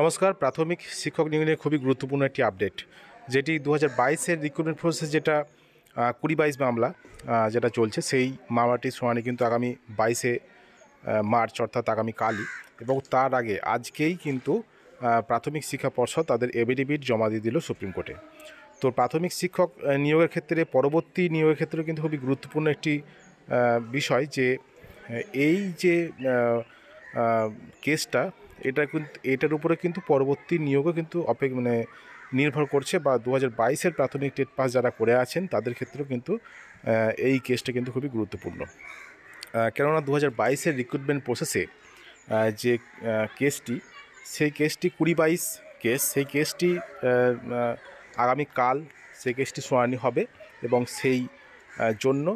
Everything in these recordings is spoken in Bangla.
নমস্কার প্রাথমিক শিক্ষক নিয়োগ নিয়ে খুবই গুরুত্বপূর্ণ একটি আপডেট যেটি দু হাজার বাইশের রিক্রুটমেন্ট প্রসেস যেটা কুড়ি বাইশ মামলা যেটা চলছে সেই মামলাটির শুনানি কিন্তু আগামী বাইশে মার্চ অর্থাৎ আগামী এবং তার আগে আজকেই কিন্তু প্রাথমিক শিক্ষা পর্ষদ তাদের এভিডেভিট জমা দিয়ে দিল সুপ্রিম কোর্টে তো প্রাথমিক শিক্ষক নিয়োগের ক্ষেত্রে পরবর্তী নিয়োগের ক্ষেত্রে কিন্তু খুবই গুরুত্বপূর্ণ একটি বিষয় যে এই যে কেসটা এটা কিন্তু এটার উপরে কিন্তু পরবর্তী নিয়োগও কিন্তু অপেক মানে নির্ভর করছে বা দু হাজার বাইশের প্রাথমিক টেট পাস যারা করে আছেন তাদের ক্ষেত্রেও কিন্তু এই কেসটা কিন্তু খুবই গুরুত্বপূর্ণ কেননা দু হাজার বাইশের রিক্রুটমেন্ট প্রসেসে যে কেসটি সেই কেসটি কুড়ি বাইশ কেস সেই কেসটি আগামীকাল সেই কেসটি শুনানি হবে এবং সেই জন্য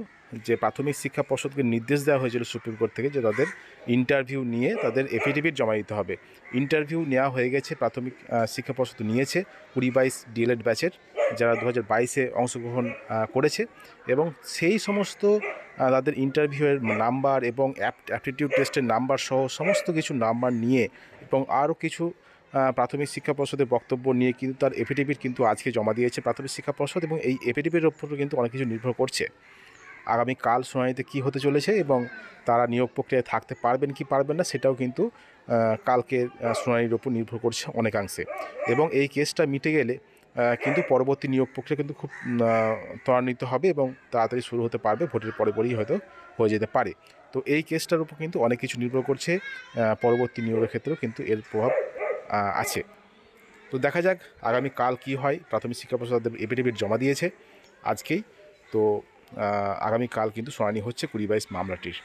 যে প্রাথমিক শিক্ষা পর্ষদকে নির্দেশ দেওয়া হয়েছিল সুপ্রিম কোর্ট থেকে যে তাদের ইন্টারভিউ নিয়ে তাদের এফিডেভিট জমা দিতে হবে ইন্টারভিউ নেওয়া হয়ে গেছে প্রাথমিক শিক্ষা পর্ষদ নিয়েছে কুড়ি বাইশ ডিএলএড ব্যাচের যারা দু হাজার বাইশে অংশগ্রহণ করেছে এবং সেই সমস্ত তাদের ইন্টারভিউয়ের নাম্বার এবং অ্যাপটিটিউড টেস্টের নাম্বার সহ সমস্ত কিছু নাম্বার নিয়ে এবং আরও কিছু প্রাথমিক শিক্ষা পর্ষদের বক্তব্য নিয়ে কিন্তু তার এফিডেভিট কিন্তু আজকে জমা দিয়েছে প্রাথমিক শিক্ষা পর্ষদ এবং এই এফিডেভিটের ওপর কিন্তু অনেক কিছু নির্ভর করছে আগামীকাল শুনানিতে কি হতে চলেছে এবং তারা নিয়োগ প্রক্রিয়ায় থাকতে পারবেন কি পারবেন না সেটাও কিন্তু কালকে শুনানির ওপর নির্ভর করছে অনেকাংশে এবং এই কেসটা মিটে গেলে কিন্তু পরবর্তী নিয়োগ প্রক্রিয়া কিন্তু খুব ত্বরান্বিত হবে এবং তাড়াতাড়ি শুরু হতে পারবে ভোটের পরে পরেই হয়তো হয়ে যেতে পারে তো এই কেসটার উপর কিন্তু অনেক কিছু নির্ভর করছে পরবর্তী নিয়োগের ক্ষেত্রেও কিন্তু এর প্রভাব আছে তো দেখা যাক আগামী কাল কি হয় প্রাথমিক শিক্ষা পরিষদ এফিডেভিট জমা দিয়েছে আজকেই তো আগামীকাল কিন্তু শুনানি হচ্ছে কুড়ি বাইশ মামলাটির